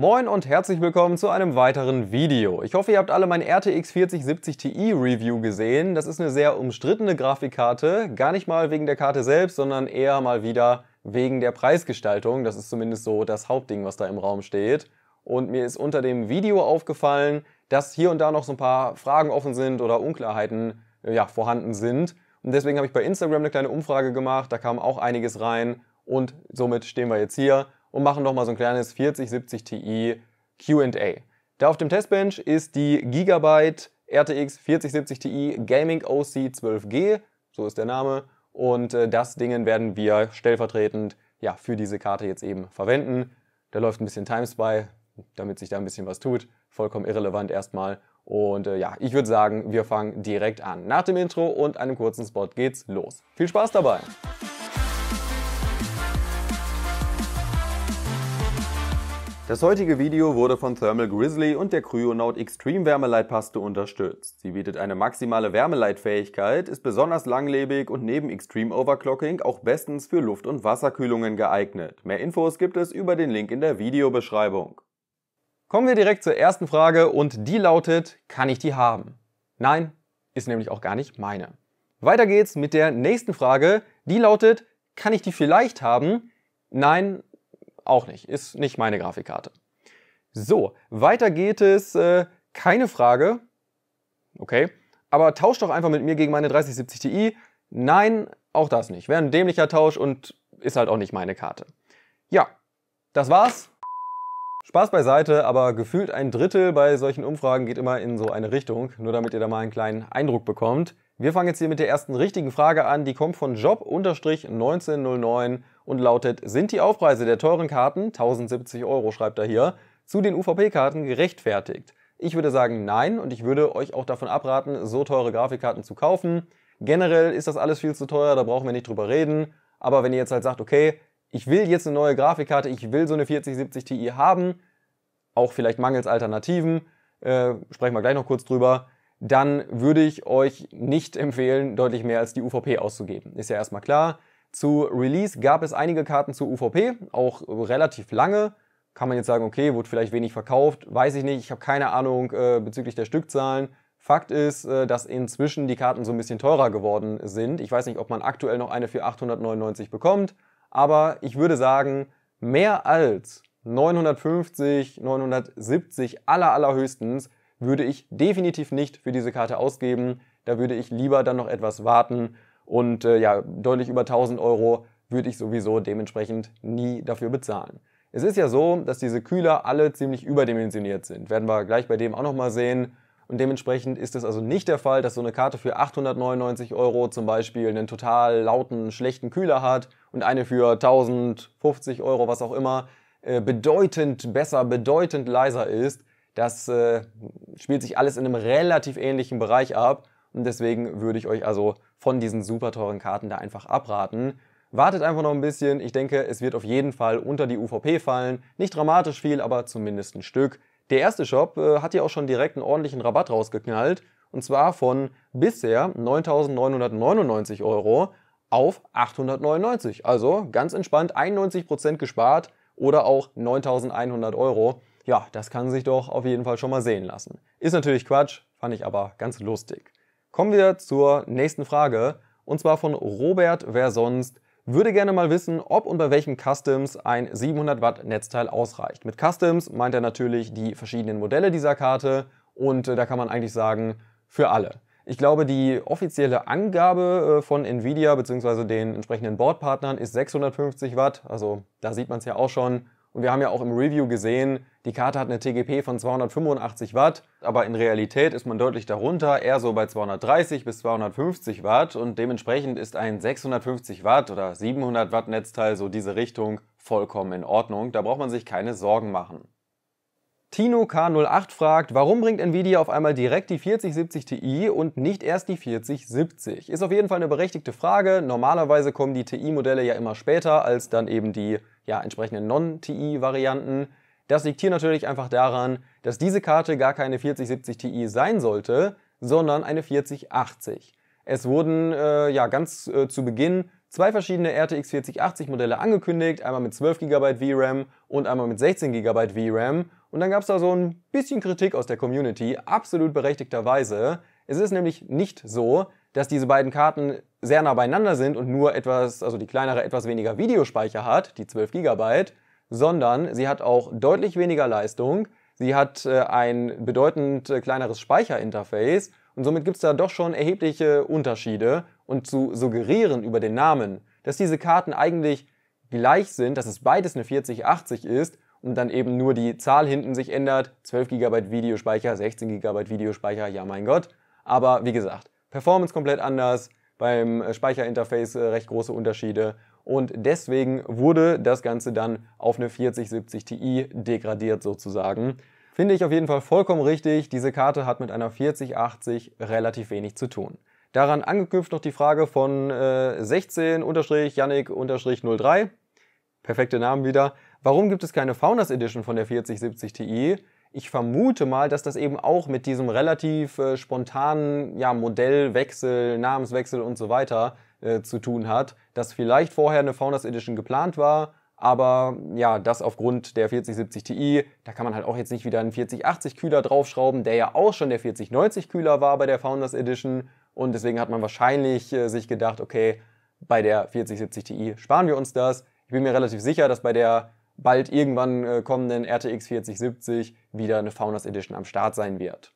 Moin und herzlich willkommen zu einem weiteren Video. Ich hoffe, ihr habt alle mein RTX 4070 Ti Review gesehen. Das ist eine sehr umstrittene Grafikkarte, gar nicht mal wegen der Karte selbst, sondern eher mal wieder wegen der Preisgestaltung. Das ist zumindest so das Hauptding, was da im Raum steht. Und mir ist unter dem Video aufgefallen, dass hier und da noch so ein paar Fragen offen sind oder Unklarheiten ja, vorhanden sind. Und deswegen habe ich bei Instagram eine kleine Umfrage gemacht, da kam auch einiges rein und somit stehen wir jetzt hier und machen nochmal so ein kleines 4070 Ti QA. Da auf dem Testbench ist die Gigabyte RTX 4070 Ti Gaming OC 12G, so ist der Name, und äh, das Ding werden wir stellvertretend ja, für diese Karte jetzt eben verwenden. Da läuft ein bisschen Times bei, damit sich da ein bisschen was tut. Vollkommen irrelevant erstmal. Und äh, ja, ich würde sagen, wir fangen direkt an. Nach dem Intro und einem kurzen Spot geht's los. Viel Spaß dabei! Das heutige Video wurde von Thermal Grizzly und der Cryonaut Extreme Wärmeleitpaste unterstützt. Sie bietet eine maximale Wärmeleitfähigkeit, ist besonders langlebig und neben Extreme Overclocking auch bestens für Luft- und Wasserkühlungen geeignet. Mehr Infos gibt es über den Link in der Videobeschreibung. Kommen wir direkt zur ersten Frage und die lautet, kann ich die haben? Nein, ist nämlich auch gar nicht meine. Weiter geht's mit der nächsten Frage, die lautet, kann ich die vielleicht haben? Nein, auch nicht. Ist nicht meine Grafikkarte. So, weiter geht es. Äh, keine Frage. Okay. Aber tauscht doch einfach mit mir gegen meine 3070 Ti. Nein, auch das nicht. Wäre ein dämlicher Tausch und ist halt auch nicht meine Karte. Ja, das war's. Spaß beiseite, aber gefühlt ein Drittel bei solchen Umfragen geht immer in so eine Richtung, nur damit ihr da mal einen kleinen Eindruck bekommt. Wir fangen jetzt hier mit der ersten richtigen Frage an, die kommt von Job-1909 und lautet, sind die Aufpreise der teuren Karten, 1070 Euro schreibt er hier, zu den UVP-Karten gerechtfertigt? Ich würde sagen nein und ich würde euch auch davon abraten, so teure Grafikkarten zu kaufen. Generell ist das alles viel zu teuer, da brauchen wir nicht drüber reden. Aber wenn ihr jetzt halt sagt, okay, ich will jetzt eine neue Grafikkarte, ich will so eine 4070 Ti haben, auch vielleicht mangels Alternativen, äh, sprechen wir gleich noch kurz drüber, dann würde ich euch nicht empfehlen, deutlich mehr als die UVP auszugeben. Ist ja erstmal klar. Zu Release gab es einige Karten zu UVP, auch relativ lange. Kann man jetzt sagen, okay, wurde vielleicht wenig verkauft, weiß ich nicht, ich habe keine Ahnung äh, bezüglich der Stückzahlen. Fakt ist, äh, dass inzwischen die Karten so ein bisschen teurer geworden sind. Ich weiß nicht, ob man aktuell noch eine für 899 bekommt, aber ich würde sagen, mehr als 950, 970 aller allerhöchstens würde ich definitiv nicht für diese Karte ausgeben. Da würde ich lieber dann noch etwas warten und äh, ja, deutlich über 1000 Euro würde ich sowieso dementsprechend nie dafür bezahlen. Es ist ja so, dass diese Kühler alle ziemlich überdimensioniert sind. Werden wir gleich bei dem auch nochmal sehen. Und dementsprechend ist es also nicht der Fall, dass so eine Karte für 899 Euro zum Beispiel einen total lauten, schlechten Kühler hat und eine für 1050 Euro, was auch immer, äh, bedeutend besser, bedeutend leiser ist. Das äh, spielt sich alles in einem relativ ähnlichen Bereich ab. Und deswegen würde ich euch also von diesen super teuren Karten da einfach abraten. Wartet einfach noch ein bisschen. Ich denke, es wird auf jeden Fall unter die UVP fallen. Nicht dramatisch viel, aber zumindest ein Stück. Der erste Shop äh, hat ja auch schon direkt einen ordentlichen Rabatt rausgeknallt. Und zwar von bisher 9.999 Euro auf 899. Also ganz entspannt 91% gespart oder auch 9.100 Euro. Ja, das kann sich doch auf jeden Fall schon mal sehen lassen. Ist natürlich Quatsch, fand ich aber ganz lustig. Kommen wir zur nächsten Frage und zwar von Robert Wer sonst. Würde gerne mal wissen, ob und bei welchen Customs ein 700 Watt Netzteil ausreicht. Mit Customs meint er natürlich die verschiedenen Modelle dieser Karte und äh, da kann man eigentlich sagen, für alle. Ich glaube, die offizielle Angabe äh, von Nvidia bzw. den entsprechenden Bordpartnern ist 650 Watt, also da sieht man es ja auch schon und wir haben ja auch im Review gesehen, die Karte hat eine TGP von 285 Watt, aber in Realität ist man deutlich darunter, eher so bei 230 bis 250 Watt und dementsprechend ist ein 650 Watt oder 700 Watt Netzteil so diese Richtung vollkommen in Ordnung, da braucht man sich keine Sorgen machen. Tino K08 fragt, warum bringt Nvidia auf einmal direkt die 4070 Ti und nicht erst die 4070? Ist auf jeden Fall eine berechtigte Frage. Normalerweise kommen die Ti-Modelle ja immer später als dann eben die ja, entsprechenden Non-Ti-Varianten. Das liegt hier natürlich einfach daran, dass diese Karte gar keine 4070 Ti sein sollte, sondern eine 4080. Es wurden äh, ja ganz äh, zu Beginn zwei verschiedene RTX 4080 Modelle angekündigt, einmal mit 12 GB VRAM und einmal mit 16 GB VRAM und dann gab es da so ein bisschen Kritik aus der Community, absolut berechtigterweise. Es ist nämlich nicht so, dass diese beiden Karten sehr nah beieinander sind und nur etwas, also die kleinere etwas weniger Videospeicher hat, die 12 GB, sondern sie hat auch deutlich weniger Leistung, sie hat äh, ein bedeutend äh, kleineres Speicherinterface und somit gibt es da doch schon erhebliche Unterschiede und zu suggerieren über den Namen, dass diese Karten eigentlich gleich sind, dass es beides eine 4080 ist und dann eben nur die Zahl hinten sich ändert. 12 GB Videospeicher, 16 GB Videospeicher, ja mein Gott. Aber wie gesagt, Performance komplett anders, beim äh, Speicherinterface äh, recht große Unterschiede und deswegen wurde das Ganze dann auf eine 4070 Ti degradiert sozusagen. Finde ich auf jeden Fall vollkommen richtig, diese Karte hat mit einer 4080 relativ wenig zu tun. Daran angeknüpft noch die Frage von äh, 16-Yannick-03, perfekte Namen wieder, Warum gibt es keine Founders Edition von der 4070 Ti? Ich vermute mal, dass das eben auch mit diesem relativ äh, spontanen ja, Modellwechsel, Namenswechsel und so weiter äh, zu tun hat, dass vielleicht vorher eine Founders Edition geplant war, aber ja, das aufgrund der 4070 Ti, da kann man halt auch jetzt nicht wieder einen 4080 Kühler draufschrauben, der ja auch schon der 4090 Kühler war bei der Founders Edition und deswegen hat man wahrscheinlich äh, sich gedacht, okay, bei der 4070 Ti sparen wir uns das. Ich bin mir relativ sicher, dass bei der bald irgendwann äh, kommenden RTX 4070 wieder eine Founders Edition am Start sein wird.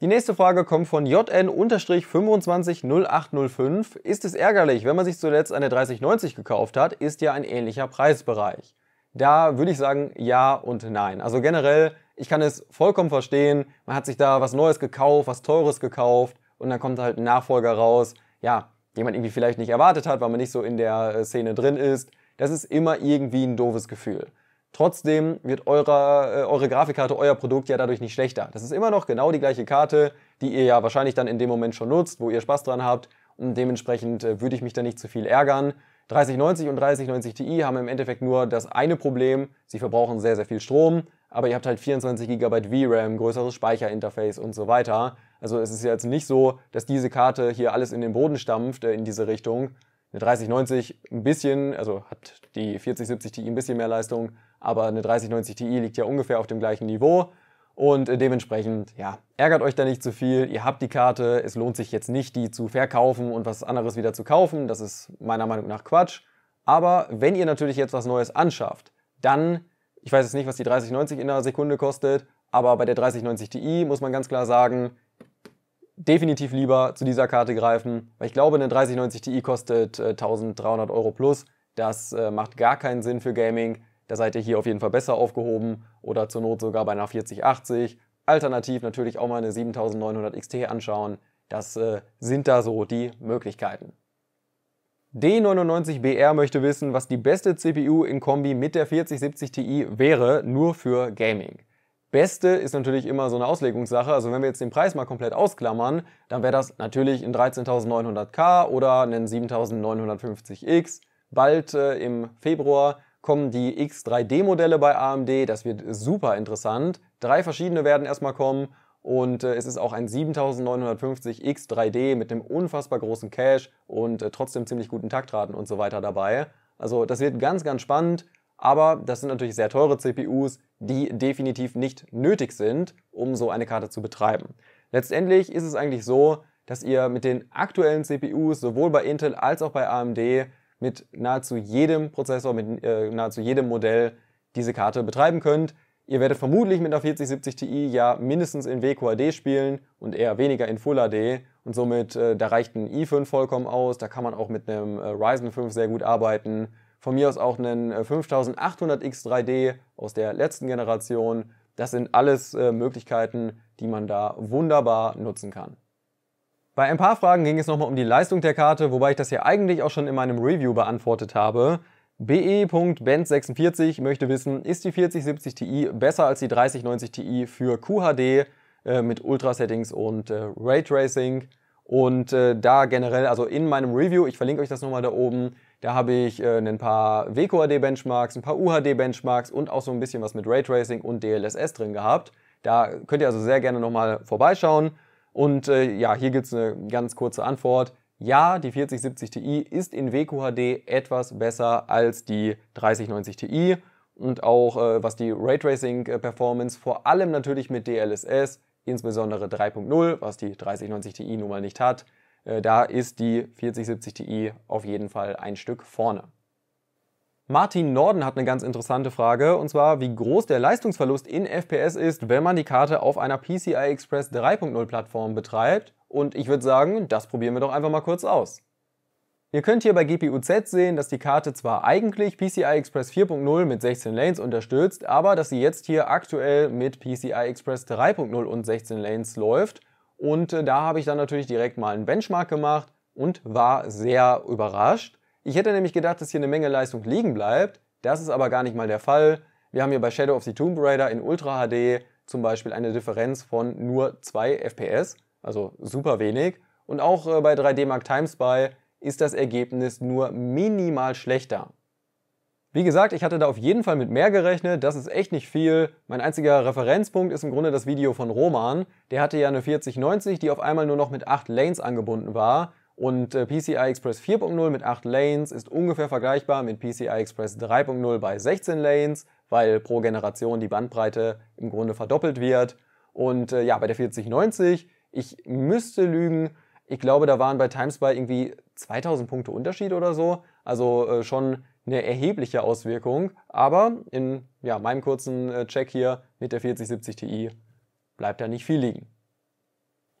Die nächste Frage kommt von JN-250805. Ist es ärgerlich, wenn man sich zuletzt eine 3090 gekauft hat, ist ja ein ähnlicher Preisbereich. Da würde ich sagen ja und nein. Also generell, ich kann es vollkommen verstehen. Man hat sich da was Neues gekauft, was Teures gekauft und dann kommt halt ein Nachfolger raus, ja, den man irgendwie vielleicht nicht erwartet hat, weil man nicht so in der äh, Szene drin ist. Das ist immer irgendwie ein doofes Gefühl. Trotzdem wird eure, äh, eure Grafikkarte, euer Produkt ja dadurch nicht schlechter. Das ist immer noch genau die gleiche Karte, die ihr ja wahrscheinlich dann in dem Moment schon nutzt, wo ihr Spaß dran habt. Und dementsprechend äh, würde ich mich da nicht zu viel ärgern. 3090 und 3090 Ti haben im Endeffekt nur das eine Problem, sie verbrauchen sehr, sehr viel Strom, aber ihr habt halt 24 GB VRAM, größeres Speicherinterface und so weiter. Also es ist jetzt nicht so, dass diese Karte hier alles in den Boden stampft äh, in diese Richtung, eine 3090 ein bisschen, also hat die 4070 Ti ein bisschen mehr Leistung, aber eine 3090 Ti liegt ja ungefähr auf dem gleichen Niveau. Und äh, dementsprechend, ja, ärgert euch da nicht zu viel. Ihr habt die Karte, es lohnt sich jetzt nicht, die zu verkaufen und was anderes wieder zu kaufen. Das ist meiner Meinung nach Quatsch. Aber wenn ihr natürlich jetzt was Neues anschafft, dann, ich weiß jetzt nicht, was die 3090 in einer Sekunde kostet, aber bei der 3090 Ti muss man ganz klar sagen, definitiv lieber zu dieser Karte greifen, weil ich glaube, eine 3090 Ti kostet 1300 äh, Euro plus. Das äh, macht gar keinen Sinn für Gaming. Da seid ihr hier auf jeden Fall besser aufgehoben oder zur Not sogar bei einer 4080. Alternativ natürlich auch mal eine 7900 XT anschauen. Das äh, sind da so die Möglichkeiten. D99BR möchte wissen, was die beste CPU in Kombi mit der 4070 Ti wäre, nur für Gaming. Beste ist natürlich immer so eine Auslegungssache. Also wenn wir jetzt den Preis mal komplett ausklammern, dann wäre das natürlich ein 13.900K oder ein 7.950X. Bald äh, im Februar kommen die X3D-Modelle bei AMD. Das wird super interessant. Drei verschiedene werden erstmal kommen. Und äh, es ist auch ein 7950 X3D mit einem unfassbar großen Cache und äh, trotzdem ziemlich guten Taktraten und so weiter dabei. Also das wird ganz, ganz spannend. Aber das sind natürlich sehr teure CPUs, die definitiv nicht nötig sind, um so eine Karte zu betreiben. Letztendlich ist es eigentlich so, dass ihr mit den aktuellen CPUs sowohl bei Intel als auch bei AMD mit nahezu jedem Prozessor, mit äh, nahezu jedem Modell diese Karte betreiben könnt. Ihr werdet vermutlich mit einer 4070 Ti ja mindestens in WQHD spielen und eher weniger in Full HD und somit äh, da reicht ein i5 vollkommen aus, da kann man auch mit einem äh, Ryzen 5 sehr gut arbeiten von mir aus auch einen 5800X3D äh, aus der letzten Generation. Das sind alles äh, Möglichkeiten, die man da wunderbar nutzen kann. Bei ein paar Fragen ging es nochmal um die Leistung der Karte, wobei ich das ja eigentlich auch schon in meinem Review beantwortet habe. bebenz 46 möchte wissen, ist die 4070 Ti besser als die 3090 Ti für QHD äh, mit Ultra-Settings und äh, Raytracing? Und äh, da generell, also in meinem Review, ich verlinke euch das nochmal da oben, da habe ich äh, ein paar WQHD-Benchmarks, ein paar UHD-Benchmarks und auch so ein bisschen was mit Raytracing und DLSS drin gehabt. Da könnt ihr also sehr gerne nochmal vorbeischauen. Und äh, ja, hier gibt es eine ganz kurze Antwort. Ja, die 4070 Ti ist in WQHD etwas besser als die 3090 Ti und auch äh, was die Raytracing-Performance, äh, vor allem natürlich mit DLSS, insbesondere 3.0, was die 3090 Ti nun mal nicht hat, äh, da ist die 4070 Ti auf jeden Fall ein Stück vorne. Martin Norden hat eine ganz interessante Frage, und zwar, wie groß der Leistungsverlust in FPS ist, wenn man die Karte auf einer PCI Express 3.0 Plattform betreibt. Und ich würde sagen, das probieren wir doch einfach mal kurz aus. Ihr könnt hier bei GPU-Z sehen, dass die Karte zwar eigentlich PCI Express 4.0 mit 16 Lanes unterstützt, aber dass sie jetzt hier aktuell mit PCI Express 3.0 und 16 Lanes läuft und äh, da habe ich dann natürlich direkt mal einen Benchmark gemacht und war sehr überrascht. Ich hätte nämlich gedacht, dass hier eine Menge Leistung liegen bleibt. Das ist aber gar nicht mal der Fall. Wir haben hier bei Shadow of the Tomb Raider in Ultra HD zum Beispiel eine Differenz von nur 2 FPS, also super wenig. Und auch äh, bei 3D Mark Time Spy ist das Ergebnis nur minimal schlechter. Wie gesagt, ich hatte da auf jeden Fall mit mehr gerechnet, das ist echt nicht viel. Mein einziger Referenzpunkt ist im Grunde das Video von Roman. Der hatte ja eine 4090, die auf einmal nur noch mit 8 Lanes angebunden war. Und äh, PCI Express 4.0 mit 8 Lanes ist ungefähr vergleichbar mit PCI Express 3.0 bei 16 Lanes, weil pro Generation die Bandbreite im Grunde verdoppelt wird. Und äh, ja, bei der 4090, ich müsste lügen, ich glaube, da waren bei Timespy irgendwie 2000 Punkte Unterschied oder so. Also äh, schon eine erhebliche Auswirkung. Aber in ja, meinem kurzen äh, Check hier mit der 4070 Ti bleibt da nicht viel liegen.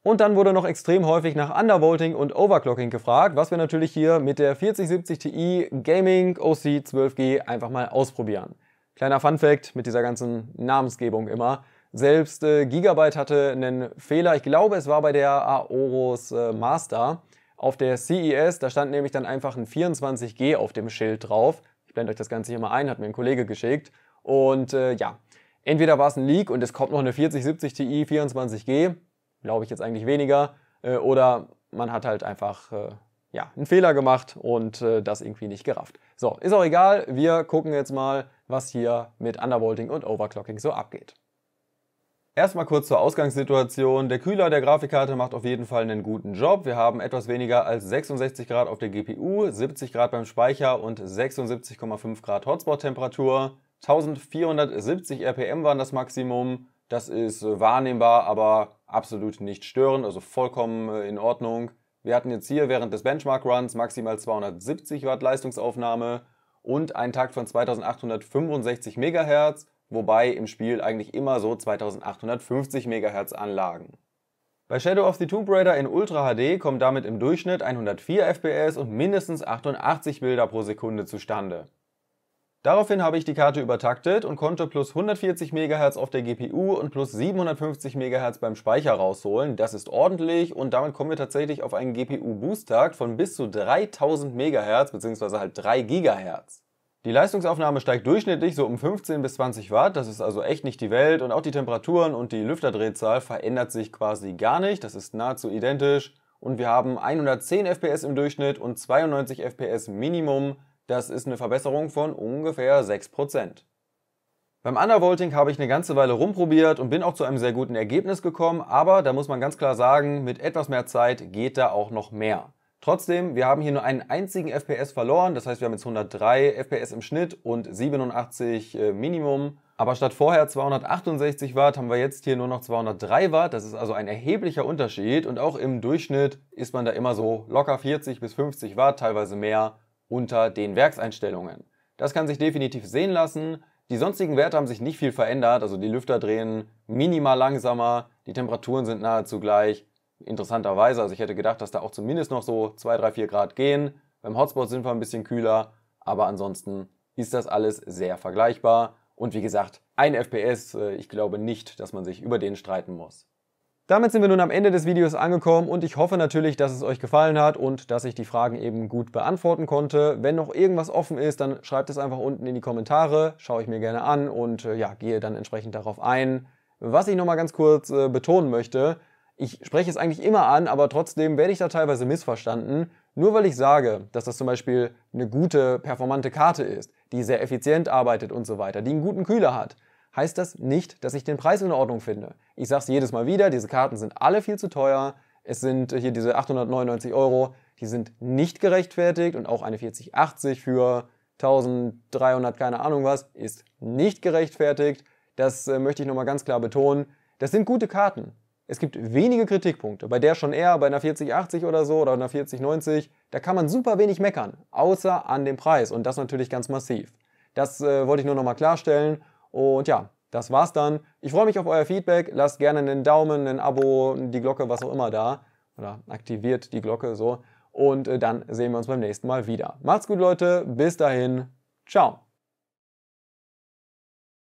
Und dann wurde noch extrem häufig nach Undervolting und Overclocking gefragt, was wir natürlich hier mit der 4070 Ti Gaming OC 12G einfach mal ausprobieren. Kleiner Funfact mit dieser ganzen Namensgebung immer. Selbst äh, Gigabyte hatte einen Fehler, ich glaube es war bei der Aorus äh, Master, auf der CES, da stand nämlich dann einfach ein 24G auf dem Schild drauf. Ich blende euch das Ganze hier mal ein, hat mir ein Kollege geschickt. Und äh, ja, entweder war es ein Leak und es kommt noch eine 4070 Ti 24G, glaube ich jetzt eigentlich weniger, äh, oder man hat halt einfach äh, ja, einen Fehler gemacht und äh, das irgendwie nicht gerafft. So, ist auch egal, wir gucken jetzt mal, was hier mit Undervolting und Overclocking so abgeht. Erstmal kurz zur Ausgangssituation. Der Kühler der Grafikkarte macht auf jeden Fall einen guten Job. Wir haben etwas weniger als 66 Grad auf der GPU, 70 Grad beim Speicher und 76,5 Grad Hotspot-Temperatur. 1470 RPM waren das Maximum. Das ist äh, wahrnehmbar, aber absolut nicht störend, also vollkommen äh, in Ordnung. Wir hatten jetzt hier während des Benchmark-Runs maximal 270 Watt Leistungsaufnahme und einen Takt von 2865 MHz wobei im Spiel eigentlich immer so 2850 MHz anlagen. Bei Shadow of the Tomb Raider in Ultra HD kommen damit im Durchschnitt 104 FPS und mindestens 88 Bilder pro Sekunde zustande. Daraufhin habe ich die Karte übertaktet und konnte plus 140 MHz auf der GPU und plus 750 MHz beim Speicher rausholen. Das ist ordentlich und damit kommen wir tatsächlich auf einen GPU-Boost-Takt von bis zu 3000 MHz bzw. halt 3 GHz. Die Leistungsaufnahme steigt durchschnittlich so um 15 bis 20 Watt, das ist also echt nicht die Welt und auch die Temperaturen und die Lüfterdrehzahl verändert sich quasi gar nicht, das ist nahezu identisch und wir haben 110 FPS im Durchschnitt und 92 FPS Minimum, das ist eine Verbesserung von ungefähr 6%. Beim Undervolting habe ich eine ganze Weile rumprobiert und bin auch zu einem sehr guten Ergebnis gekommen, aber da muss man ganz klar sagen, mit etwas mehr Zeit geht da auch noch mehr. Trotzdem, wir haben hier nur einen einzigen FPS verloren, das heißt wir haben jetzt 103 FPS im Schnitt und 87 äh, Minimum. Aber statt vorher 268 Watt haben wir jetzt hier nur noch 203 Watt. Das ist also ein erheblicher Unterschied und auch im Durchschnitt ist man da immer so locker 40 bis 50 Watt, teilweise mehr, unter den Werkseinstellungen. Das kann sich definitiv sehen lassen. Die sonstigen Werte haben sich nicht viel verändert, also die Lüfter drehen minimal langsamer, die Temperaturen sind nahezu gleich interessanterweise. Also ich hätte gedacht, dass da auch zumindest noch so 2, 3, 4 Grad gehen. Beim Hotspot sind wir ein bisschen kühler, aber ansonsten ist das alles sehr vergleichbar. Und wie gesagt, ein FPS, äh, ich glaube nicht, dass man sich über den streiten muss. Damit sind wir nun am Ende des Videos angekommen und ich hoffe natürlich, dass es euch gefallen hat und dass ich die Fragen eben gut beantworten konnte. Wenn noch irgendwas offen ist, dann schreibt es einfach unten in die Kommentare, schaue ich mir gerne an und äh, ja, gehe dann entsprechend darauf ein. Was ich nochmal ganz kurz äh, betonen möchte, ich spreche es eigentlich immer an, aber trotzdem werde ich da teilweise missverstanden, nur weil ich sage, dass das zum Beispiel eine gute, performante Karte ist, die sehr effizient arbeitet und so weiter, die einen guten Kühler hat. Heißt das nicht, dass ich den Preis in Ordnung finde. Ich sage es jedes Mal wieder, diese Karten sind alle viel zu teuer. Es sind hier diese 899 Euro, die sind nicht gerechtfertigt und auch eine 4080 für 1300, keine Ahnung was, ist nicht gerechtfertigt. Das äh, möchte ich nochmal ganz klar betonen. Das sind gute Karten. Es gibt wenige Kritikpunkte. Bei der schon eher, bei einer 4080 oder so oder einer 4090, da kann man super wenig meckern, außer an dem Preis und das natürlich ganz massiv. Das äh, wollte ich nur nochmal klarstellen und ja, das war's dann. Ich freue mich auf euer Feedback. Lasst gerne einen Daumen, ein Abo, die Glocke, was auch immer da. Oder aktiviert die Glocke so. Und äh, dann sehen wir uns beim nächsten Mal wieder. Macht's gut, Leute. Bis dahin. Ciao.